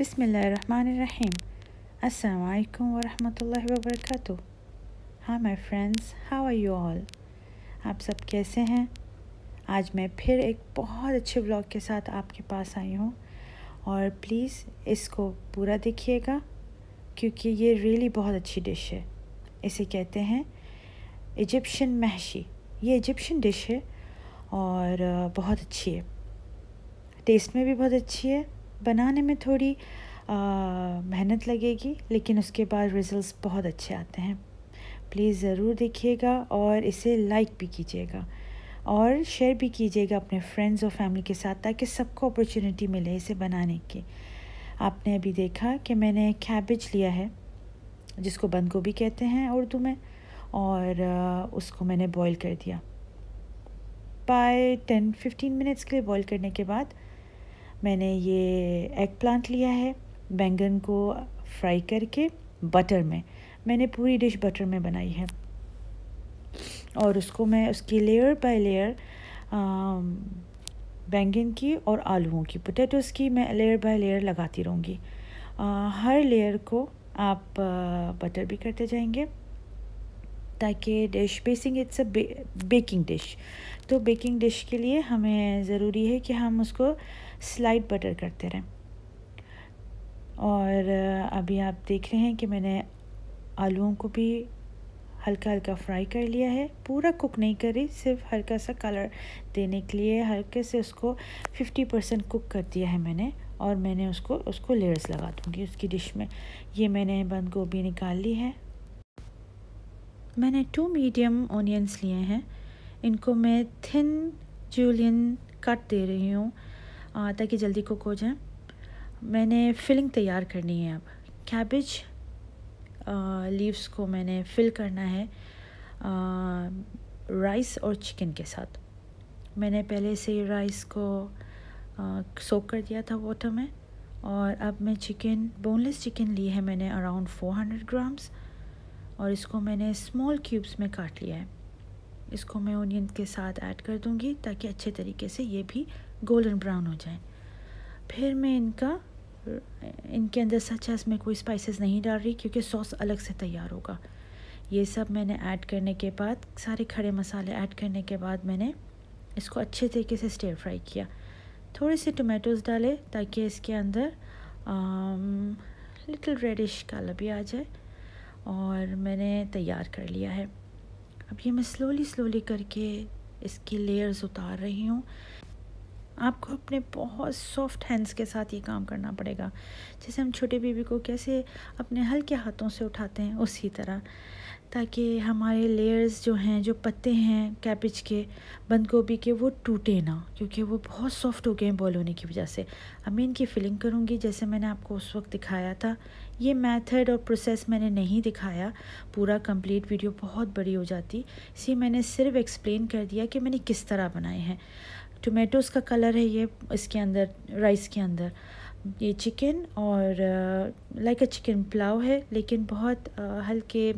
بسم الله الرحمن الرحيم Assalamu alaikum wa rahmatullahi wa barakatuh. Hi my friends, how are you all? आप सब कैसे हैं आज मैं फिर एक बहुत अच्छे ब्लॉग के साथ आपके पास आई हूँ और प्लीज़ इसको पूरा देखिएगा क्योंकि ये रियली बहुत अच्छी डिश है इसे कहते हैं इजिप्शियन महशी ये इजिप्शन डिश है और बहुत अच्छी है टेस्ट में भी बहुत अच्छी है बनाने में थोड़ी मेहनत लगेगी लेकिन उसके बाद रिज़ल्ट्स बहुत अच्छे आते हैं प्लीज़ ज़रूर देखिएगा और इसे लाइक भी कीजिएगा और शेयर भी कीजिएगा अपने फ्रेंड्स और फैमिली के साथ ताकि सबको अपॉर्चुनिटी मिले इसे बनाने की आपने अभी देखा कि मैंने कैबेज लिया है जिसको बंद गोभी कहते हैं उर्दू में और उसको मैंने बॉईल कर दिया बाय टेन फिफ्टीन मिनट्स के लिए बॉईल करने के बाद मैंने ये एग प्लांट लिया है बैंगन को फ्राई करके बटर में मैंने पूरी डिश बटर में बनाई है और उसको मैं उसकी लेयर बाय लेयर बैंगन की और आलूओं की पोटैटोस की मैं लेयर बाय लेयर लगाती रहूँगी हर लेयर को आप बटर भी करते जाएंगे होता के dish basing it's a baking dish तो बेकिंग डिश के लिए हमें ज़रूरी है कि हम उसको स्लाइड बटर करते रहें और अभी आप देख रहे हैं कि मैंने आलूओं को भी हल्का हल्का फ्राई कर लिया है पूरा कुक नहीं करी सिर्फ हल्का सा कलर देने के लिए हल्के से उसको फिफ्टी परसेंट कुक कर दिया है मैंने और मैंने उसको उसको लेयर्स लगा दूँगी उसकी डिश में ये मैंने बंद गोभी निकाल ली है मैंने टू मीडियम ऑनियंस लिए हैं इनको मैं थिन जूलियन कट दे रही हूँ ताकि जल्दी कुक हो जाए मैंने फिलिंग तैयार करनी है अब कैबेज लीव्स को मैंने फिल करना है राइस और चिकन के साथ मैंने पहले से ही राइस को सोक कर दिया था वाटर में और अब मैं चिकन बोनलेस चिकन ली है मैंने अराउंड 400 ग्राम्स और इसको मैंने स्मॉल क्यूब्स में काट लिया है इसको मैं ओनियन के साथ ऐड कर दूंगी ताकि अच्छे तरीके से ये भी गोल्डन ब्राउन हो जाए फिर मैं इनका इनके अंदर सच है इसमें कोई स्पाइसेस नहीं डाल रही क्योंकि सॉस अलग से तैयार होगा ये सब मैंने ऐड करने के बाद सारे खड़े मसाले ऐड करने के बाद मैंने इसको अच्छे तरीके से स्टेयर फ्राई किया थोड़े से टोमेटोज़ डाले ताकि इसके अंदर लिटिल रेडिश कलर भी आ जाए और मैंने तैयार कर लिया है अब ये मैं स्लोली स्लोली करके इसकी लेयर्स उतार रही हूँ आपको अपने बहुत सॉफ्ट हैंड्स के साथ ये काम करना पड़ेगा जैसे हम छोटे बेबी को कैसे अपने हल्के हाथों से उठाते हैं उसी तरह ताकि हमारे लेयर्स जो हैं जो पत्ते हैं कैबिज के बंद गोभी के वो टूटे ना क्योंकि वो बहुत सॉफ्ट हो गए हैं बॉल होने की वजह से अब मैं इनकी फिलिंग करूँगी जैसे मैंने आपको उस वक्त दिखाया था ये मेथड और प्रोसेस मैंने नहीं दिखाया पूरा कंप्लीट वीडियो बहुत बड़ी हो जाती इसी मैंने सिर्फ एक्सप्लेन कर दिया कि मैंने किस तरह बनाए हैं टोमेटोज़ का कलर है ये इसके अंदर राइस के अंदर ये चिकन और लाइक अ चिकन पुलाव है लेकिन बहुत हल्के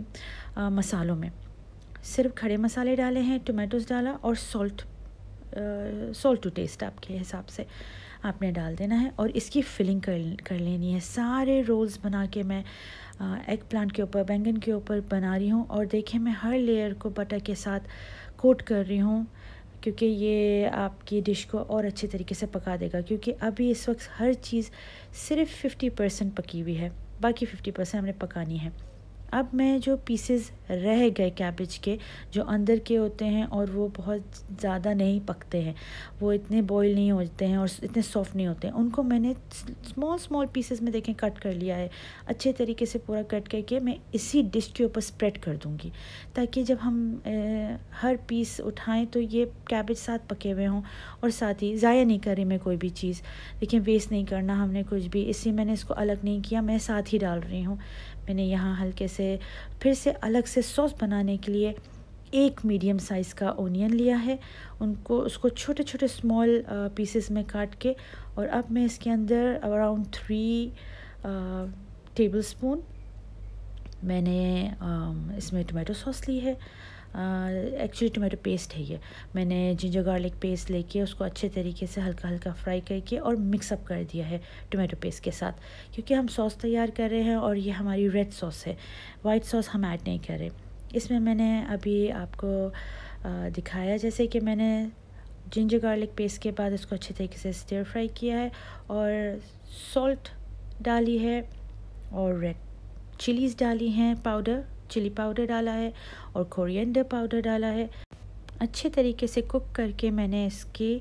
मसालों में सिर्फ खड़े मसाले डाले हैं टोमेटोज़ डाला और सॉल्ट सॉल्ट टू टेस्ट आपके हिसाब से आपने डाल देना है और इसकी फिलिंग कर कर लेनी है सारे रोल्स बना के मैं एग प्लांट के ऊपर बैंगन के ऊपर बना रही हूँ और देखिए मैं हर लेयर को बटर के साथ कोट कर रही हूँ क्योंकि ये आपकी डिश को और अच्छे तरीके से पका देगा क्योंकि अभी इस वक्त हर चीज़ सिर्फ फिफ्टी परसेंट पकी हुई है बाकी फिफ्टी परसेंट हमने पकानी है अब मैं जो पीसेस रह गए कैबेज के जो अंदर के होते हैं और वो बहुत ज़्यादा नहीं पकते हैं वो इतने बॉयल नहीं होते हैं और इतने सॉफ्ट नहीं होते हैं उनको मैंने स्मॉल स्मॉल पीसेस में देखें कट कर लिया है अच्छे तरीके से पूरा कट करके मैं इसी डिश के ऊपर स्प्रेड कर दूँगी ताकि जब हम ए, हर पीस उठाएँ तो ये कैबेज साथ पके हुए हों और साथ ही ज़ाया नहीं करी मैं कोई भी चीज़ देखिए वेस्ट नहीं करना हमने कुछ भी इसी मैंने इसको अलग नहीं किया मैं साथ ही डाल रही हूँ मैंने यहाँ हल्के से से फिर से अलग से सॉस बनाने के लिए एक मीडियम साइज़ का ओनियन लिया है उनको उसको छोटे छोटे स्मॉल पीसेस में काट के और अब मैं इसके अंदर अराउंड थ्री टेबल स्पून मैंने इसमें टमाटो सॉस ली है एक्चुअली टोमेटो पेस्ट है ये मैंने जिंजर गार्लिक पेस्ट लेके उसको अच्छे तरीके से हल्का हल्का फ्राई करके और मिक्सअप कर दिया है टोमेटो पेस्ट के साथ क्योंकि हम सॉस तैयार कर रहे हैं और ये हमारी रेड सॉस है वाइट सॉस हम ऐड नहीं करें इसमें मैंने अभी आपको दिखाया जैसे कि मैंने जिंजर गार्लिक पेस्ट के बाद उसको अच्छे तरीके से स्टेयर फ्राई किया है और सॉल्ट डाली है और रेड चिलीज़ डाली हैं पाउडर चिली पाउडर डाला है और कोरिएंडर पाउडर डाला है अच्छे तरीके से कुक करके मैंने इसके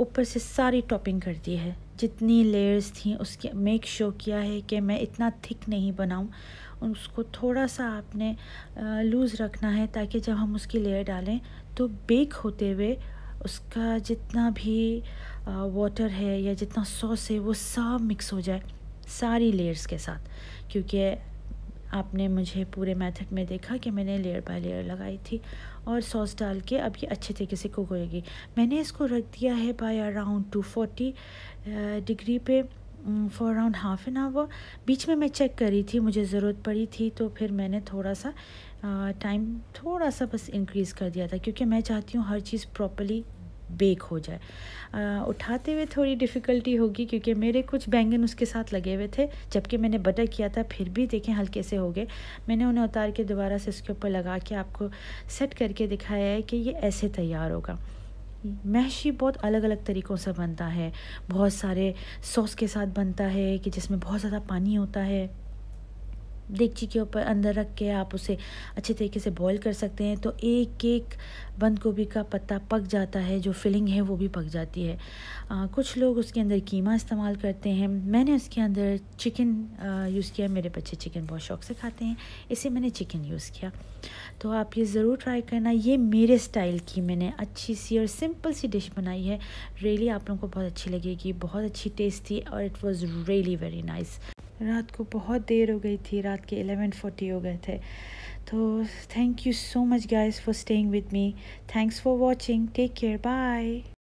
ऊपर से सारी टॉपिंग कर दी है जितनी लेयर्स थी उसके मेक शो किया है कि मैं इतना थिक नहीं बनाऊं उसको थोड़ा सा आपने लूज़ रखना है ताकि जब हम उसकी लेयर डालें तो बेक होते हुए उसका जितना भी वाटर है या जितना सॉस है वो सब मिक्स हो जाए सारी लेयर्स के साथ क्योंकि आपने मुझे पूरे मेथड में देखा कि मैंने लेयर बाय लेयर लगाई थी और सॉस डाल के अब ये अच्छे तरीके से कुक होएगी मैंने इसको रख दिया है by around two forty degree पे for around half an hour बीच में मैं चेक करी थी मुझे ज़रूरत पड़ी थी तो फिर मैंने थोड़ा सा टाइम थोड़ा सा बस इंक्रीज़ कर दिया था क्योंकि मैं चाहती हूँ हर चीज़ प्रॉपरली बेक हो जाए आ, उठाते हुए थोड़ी डिफ़िकल्टी होगी क्योंकि मेरे कुछ बैंगन उसके साथ लगे हुए थे जबकि मैंने बटर किया था फिर भी देखें हल्के से हो गए मैंने उन्हें उतार के दोबारा से उसके ऊपर लगा के आपको सेट करके दिखाया है कि ये ऐसे तैयार होगा महशी बहुत अलग अलग तरीक़ों से बनता है बहुत सारे सॉस के साथ बनता है कि जिसमें बहुत ज़्यादा पानी होता है डेगची के ऊपर अंदर रख के आप उसे अच्छे तरीके से बॉईल कर सकते हैं तो एक एक बंद गोभी का पत्ता पक जाता है जो फिलिंग है वो भी पक जाती है आ, कुछ लोग उसके अंदर कीमा इस्तेमाल करते हैं मैंने उसके अंदर चिकन यूज़ किया मेरे बच्चे चिकन बहुत शौक से खाते हैं इसे मैंने चिकन यूज़ किया तो आप ये ज़रूर ट्राई करना ये मेरे स्टाइल की मैंने अच्छी सी और सिंपल सी डिश बनाई है रियली आप लोगों को बहुत अच्छी लगेगी बहुत अच्छी टेस्ट थी और it was really very nice रात को बहुत देर हो गई थी रात के एलेवन फोर्टी हो गए थे तो thank you so much guys for staying with me thanks for watching take care bye